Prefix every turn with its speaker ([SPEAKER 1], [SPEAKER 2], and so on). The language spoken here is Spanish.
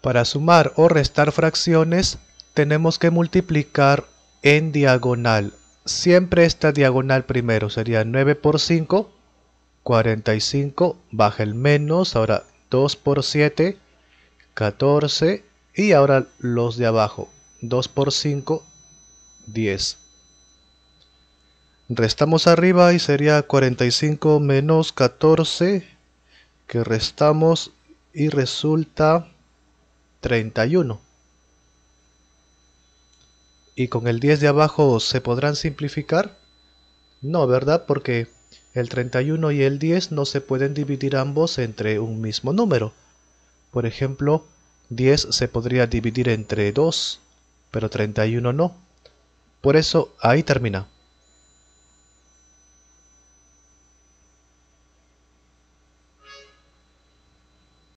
[SPEAKER 1] Para sumar o restar fracciones tenemos que multiplicar en diagonal. Siempre esta diagonal primero sería 9 por 5, 45, baja el menos, ahora 2 por 7, 14 y ahora los de abajo, 2 por 5, 10. Restamos arriba y sería 45 menos 14 que restamos y resulta 31. ¿Y con el 10 de abajo se podrán simplificar? No, ¿verdad? Porque el 31 y el 10 no se pueden dividir ambos entre un mismo número. Por ejemplo, 10 se podría dividir entre 2, pero 31 no. Por eso ahí termina.